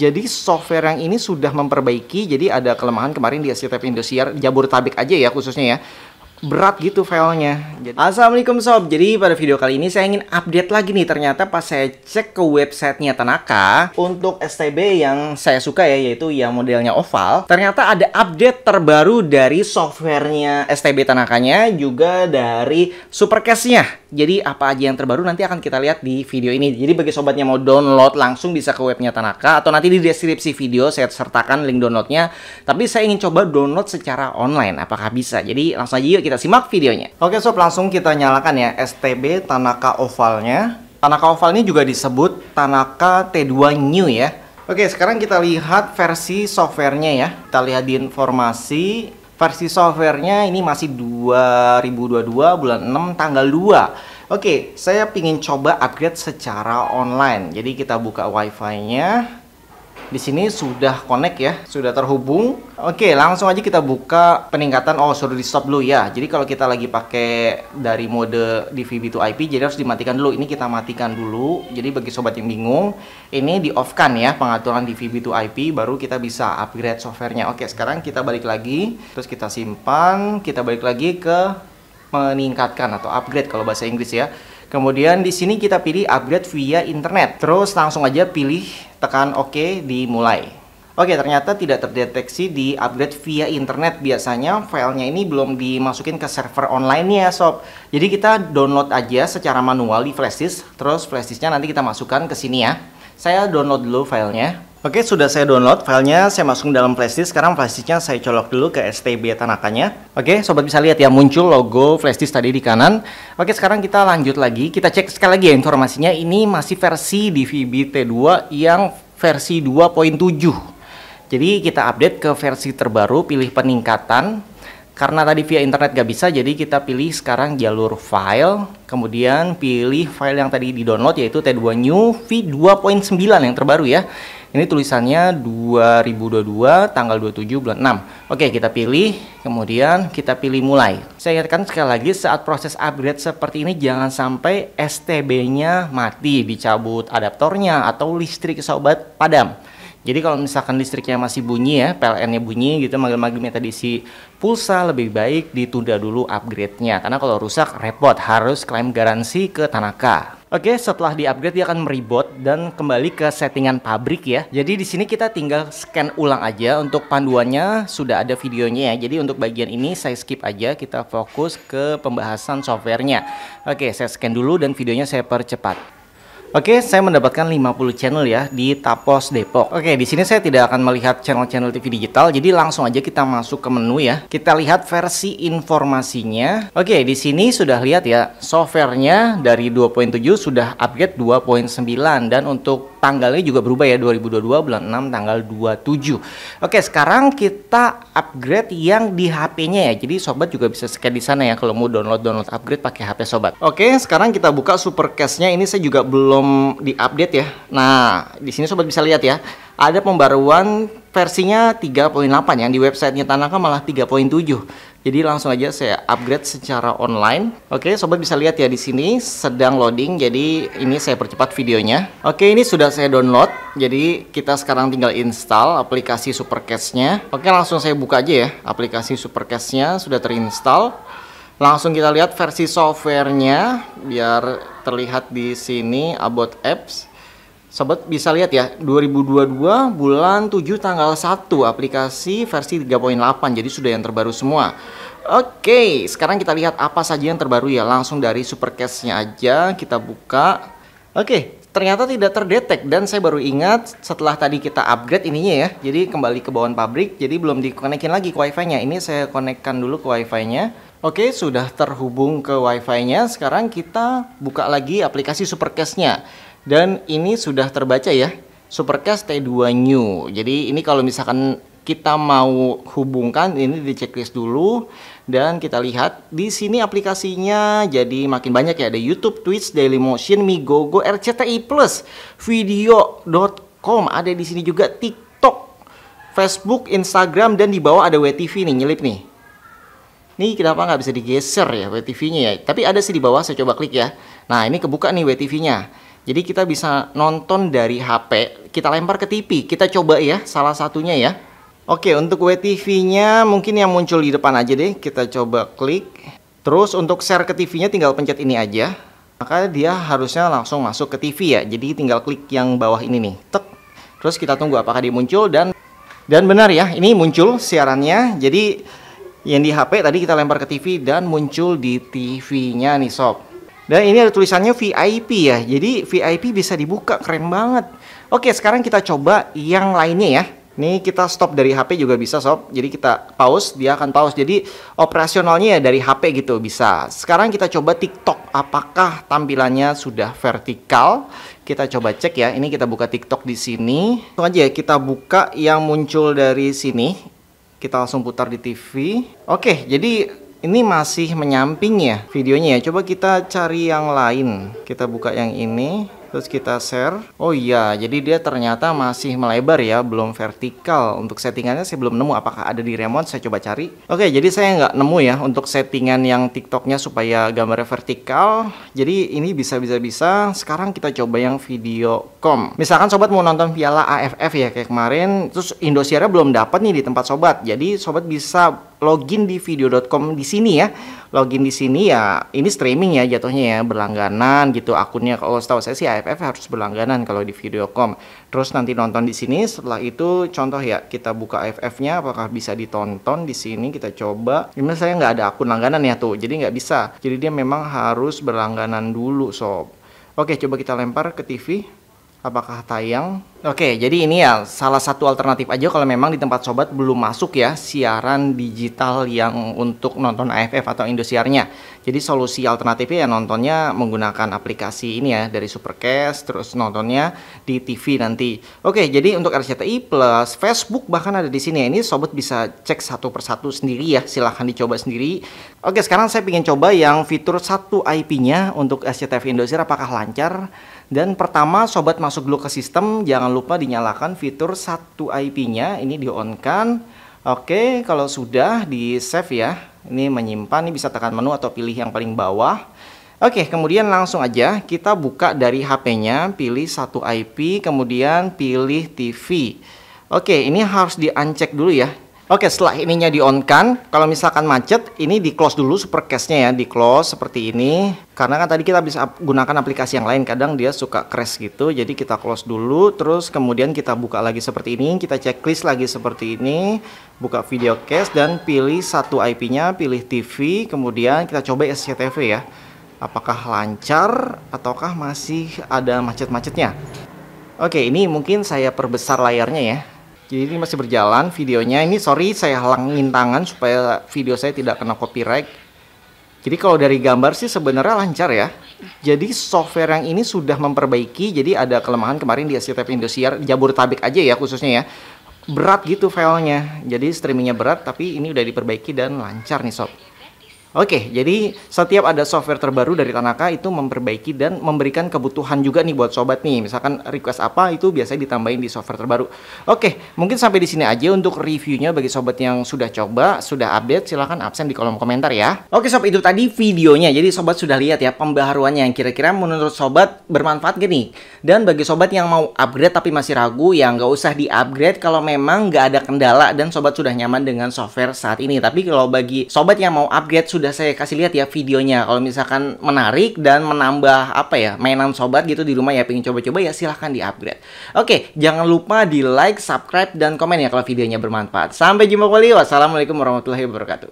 Jadi software yang ini sudah memperbaiki, jadi ada kelemahan kemarin di SCTV Indosiar, Jabur Tabik aja ya khususnya ya berat gitu filenya. Jadi... Assalamualaikum sob. Jadi pada video kali ini saya ingin update lagi nih. Ternyata pas saya cek ke websitenya Tanaka untuk STB yang saya suka ya, yaitu yang modelnya oval. Ternyata ada update terbaru dari softwarenya STB Tanakanya juga dari Supercase-nya. Jadi apa aja yang terbaru nanti akan kita lihat di video ini. Jadi bagi sobat yang mau download langsung bisa ke webnya Tanaka atau nanti di deskripsi video saya sertakan link downloadnya. Tapi saya ingin coba download secara online. Apakah bisa? Jadi langsung aja yuk kita simak videonya. Oke sob langsung kita nyalakan ya STB Tanaka Ovalnya. Tanaka Oval ini juga disebut Tanaka T2 New ya. Oke sekarang kita lihat versi softwarenya ya. Kita lihat di informasi Versi softwarenya ini masih 2022 bulan 6 tanggal 2. Oke, saya pingin coba upgrade secara online. Jadi kita buka wifi-nya. Di sini sudah connect ya, sudah terhubung. Oke, langsung aja kita buka peningkatan. Oh, suruh di stop dulu ya. Jadi kalau kita lagi pakai dari mode DVB to IP, jadi harus dimatikan dulu. Ini kita matikan dulu. Jadi bagi sobat yang bingung, ini di off kan ya pengaturan DVB to IP, baru kita bisa upgrade softwarenya. Oke, sekarang kita balik lagi, terus kita simpan, kita balik lagi ke meningkatkan atau upgrade kalau bahasa Inggris ya. Kemudian di sini kita pilih upgrade via internet. Terus langsung aja pilih tekan OK dimulai. Oke, ternyata tidak terdeteksi di upgrade via internet. Biasanya filenya ini belum dimasukin ke server online ya, sob. Jadi kita download aja secara manual di flash disk, terus flash disknya nanti kita masukkan ke sini ya. Saya download dulu filenya. Oke, sudah saya download filenya, saya masuk dalam flashdisk. Sekarang flashdisknya saya colok dulu ke STB Tanakanya. Oke, sobat bisa lihat ya muncul logo flashdisk tadi di kanan. Oke, sekarang kita lanjut lagi. Kita cek sekali lagi ya informasinya. Ini masih versi DVB T2 yang versi 2.7. Jadi kita update ke versi terbaru, pilih peningkatan. Karena tadi via internet gak bisa, jadi kita pilih sekarang jalur file. Kemudian pilih file yang tadi di-download yaitu T2 New V2.9 yang terbaru ya. Ini tulisannya 2022 tanggal 27 bulan 6. Oke, kita pilih, kemudian kita pilih mulai. Saya ingatkan sekali lagi saat proses upgrade seperti ini jangan sampai STB-nya mati, dicabut adaptornya atau listrik sobat padam. Jadi kalau misalkan listriknya masih bunyi ya, PLN-nya bunyi gitu, magel-magelnya tadi si pulsa lebih baik ditunda dulu upgrade-nya. Karena kalau rusak repot, harus klaim garansi ke Tanaka. Oke, setelah di-upgrade dia akan meribot dan kembali ke settingan pabrik ya. Jadi di sini kita tinggal scan ulang aja untuk panduannya sudah ada videonya ya. Jadi untuk bagian ini saya skip aja, kita fokus ke pembahasan softwarenya. Oke, saya scan dulu dan videonya saya percepat. Oke, saya mendapatkan 50 channel ya di Tapos Depok. Oke, di sini saya tidak akan melihat channel-channel TV digital, jadi langsung aja kita masuk ke menu ya. Kita lihat versi informasinya. Oke, di sini sudah lihat ya, softwarenya dari 2.7 sudah upgrade 2.9 dan untuk tanggalnya juga berubah ya 2022 bulan 6 tanggal 27. Oke, sekarang kita upgrade yang di HP-nya ya. Jadi sobat juga bisa scan di sana ya kalau mau download-download upgrade pakai HP sobat. Oke, sekarang kita buka super cash-nya. Ini saya juga belum di-update ya. Nah, di sini sobat bisa lihat ya. Ada pembaruan versinya 3.8 yang di websitenya Tanaka malah 3.7. Jadi langsung aja saya upgrade secara online. Oke, sobat bisa lihat ya di sini sedang loading. Jadi ini saya percepat videonya. Oke, ini sudah saya download. Jadi kita sekarang tinggal install aplikasi supercast nya Oke, langsung saya buka aja ya. Aplikasi supercast nya sudah terinstall. Langsung kita lihat versi softwarenya biar terlihat di sini about apps. Sobat bisa lihat ya, 2022 bulan 7 tanggal 1 aplikasi versi 3.8, jadi sudah yang terbaru semua. Oke, sekarang kita lihat apa saja yang terbaru ya, langsung dari Supercase-nya aja kita buka. Oke, ternyata tidak terdetek dan saya baru ingat setelah tadi kita upgrade ininya ya, jadi kembali ke bawaan pabrik, jadi belum dikonekin lagi ke wifi-nya, ini saya konekkan dulu ke wifi-nya. Oke, sudah terhubung ke wifi-nya, sekarang kita buka lagi aplikasi Supercase-nya. Dan ini sudah terbaca ya, Supercast T2 New. Jadi ini kalau misalkan kita mau hubungkan ini di checklist dulu dan kita lihat di sini aplikasinya jadi makin banyak ya ada YouTube, Twitch, Daily Dailymotion, Migogo, RCTI Plus, video.com ada di sini juga TikTok, Facebook, Instagram dan di bawah ada WTV nih nyelip nih. Nih kenapa nggak bisa digeser ya WTV-nya ya? Tapi ada sih di bawah saya coba klik ya. Nah ini kebuka nih WTV-nya. Jadi kita bisa nonton dari HP, kita lempar ke TV. Kita coba ya salah satunya ya. Oke, untuk WTV-nya mungkin yang muncul di depan aja deh. Kita coba klik. Terus untuk share ke TV-nya tinggal pencet ini aja. Maka dia harusnya langsung masuk ke TV ya. Jadi tinggal klik yang bawah ini nih. Tek. Terus kita tunggu apakah dia muncul dan dan benar ya, ini muncul siarannya. Jadi yang di HP tadi kita lempar ke TV dan muncul di TV-nya nih sob. Dan ini ada tulisannya VIP ya. Jadi VIP bisa dibuka, keren banget. Oke, sekarang kita coba yang lainnya ya. Nih kita stop dari HP juga bisa sob. Jadi kita pause, dia akan pause. Jadi operasionalnya ya dari HP gitu bisa. Sekarang kita coba TikTok apakah tampilannya sudah vertikal? Kita coba cek ya. Ini kita buka TikTok di sini. Langsung aja ya, kita buka yang muncul dari sini. Kita langsung putar di TV. Oke, jadi ini masih menyamping ya videonya ya coba kita cari yang lain kita buka yang ini terus kita share oh iya jadi dia ternyata masih melebar ya belum vertikal untuk settingannya saya belum nemu apakah ada di remote saya coba cari oke jadi saya nggak nemu ya untuk settingan yang tiktoknya supaya gambarnya vertikal jadi ini bisa-bisa-bisa sekarang kita coba yang video com misalkan sobat mau nonton piala AFF ya kayak kemarin terus Indosiarnya belum dapat nih di tempat sobat jadi sobat bisa login di video.com di sini ya. Login di sini ya, ini streaming ya jatuhnya ya, berlangganan gitu akunnya. Kalau oh, setahu saya sih AFF harus berlangganan kalau di video.com. Terus nanti nonton di sini, setelah itu contoh ya, kita buka AFF-nya apakah bisa ditonton di sini, kita coba. Ini saya nggak ada akun langganan ya tuh, jadi nggak bisa. Jadi dia memang harus berlangganan dulu sob. Oke, coba kita lempar ke TV. Apakah tayang? Oke, jadi ini ya salah satu alternatif aja kalau memang di tempat sobat belum masuk ya siaran digital yang untuk nonton AFF atau Indosiarnya. Jadi solusi alternatifnya ya nontonnya menggunakan aplikasi ini ya dari Supercast terus nontonnya di TV nanti. Oke, jadi untuk RCTI plus Facebook bahkan ada di sini ya. Ini sobat bisa cek satu persatu sendiri ya. Silahkan dicoba sendiri. Oke, sekarang saya ingin coba yang fitur satu IP-nya untuk SCTV Indosiar apakah lancar. Dan pertama sobat masuk dulu ke sistem jangan jangan lupa dinyalakan fitur satu IP-nya ini di on kan Oke kalau sudah di save ya ini menyimpan ini bisa tekan menu atau pilih yang paling bawah Oke kemudian langsung aja kita buka dari HP-nya pilih satu IP kemudian pilih TV Oke ini harus di dulu ya Oke, setelah ininya di on kan, kalau misalkan macet, ini di close dulu super case-nya ya, di close seperti ini. Karena kan tadi kita bisa gunakan aplikasi yang lain, kadang dia suka crash gitu. Jadi kita close dulu, terus kemudian kita buka lagi seperti ini, kita checklist lagi seperti ini, buka video case dan pilih satu IP-nya, pilih TV, kemudian kita coba SCTV ya. Apakah lancar ataukah masih ada macet-macetnya? Oke, ini mungkin saya perbesar layarnya ya jadi ini masih berjalan videonya. Ini sorry saya halangin tangan supaya video saya tidak kena copyright. Jadi kalau dari gambar sih sebenarnya lancar ya. Jadi software yang ini sudah memperbaiki. Jadi ada kelemahan kemarin di SCTP Indosiar Tabik aja ya khususnya ya. Berat gitu filenya. Jadi streamingnya berat tapi ini udah diperbaiki dan lancar nih sob. Oke, jadi setiap ada software terbaru dari Tanaka itu memperbaiki dan memberikan kebutuhan juga nih buat sobat nih. Misalkan request apa itu biasanya ditambahin di software terbaru. Oke, mungkin sampai di sini aja untuk reviewnya bagi sobat yang sudah coba, sudah update, silahkan absen di kolom komentar ya. Oke sob, itu tadi videonya. Jadi sobat sudah lihat ya pembaharuannya yang kira-kira menurut sobat bermanfaat gini. Dan bagi sobat yang mau upgrade tapi masih ragu, ya nggak usah di-upgrade kalau memang nggak ada kendala dan sobat sudah nyaman dengan software saat ini. Tapi kalau bagi sobat yang mau upgrade sudah saya kasih lihat ya videonya. Kalau misalkan menarik dan menambah apa ya mainan sobat gitu di rumah ya pengen coba-coba ya silahkan di-upgrade. Oke, jangan lupa di like, subscribe, dan komen ya kalau videonya bermanfaat. Sampai jumpa kembali. Wassalamualaikum warahmatullahi wabarakatuh.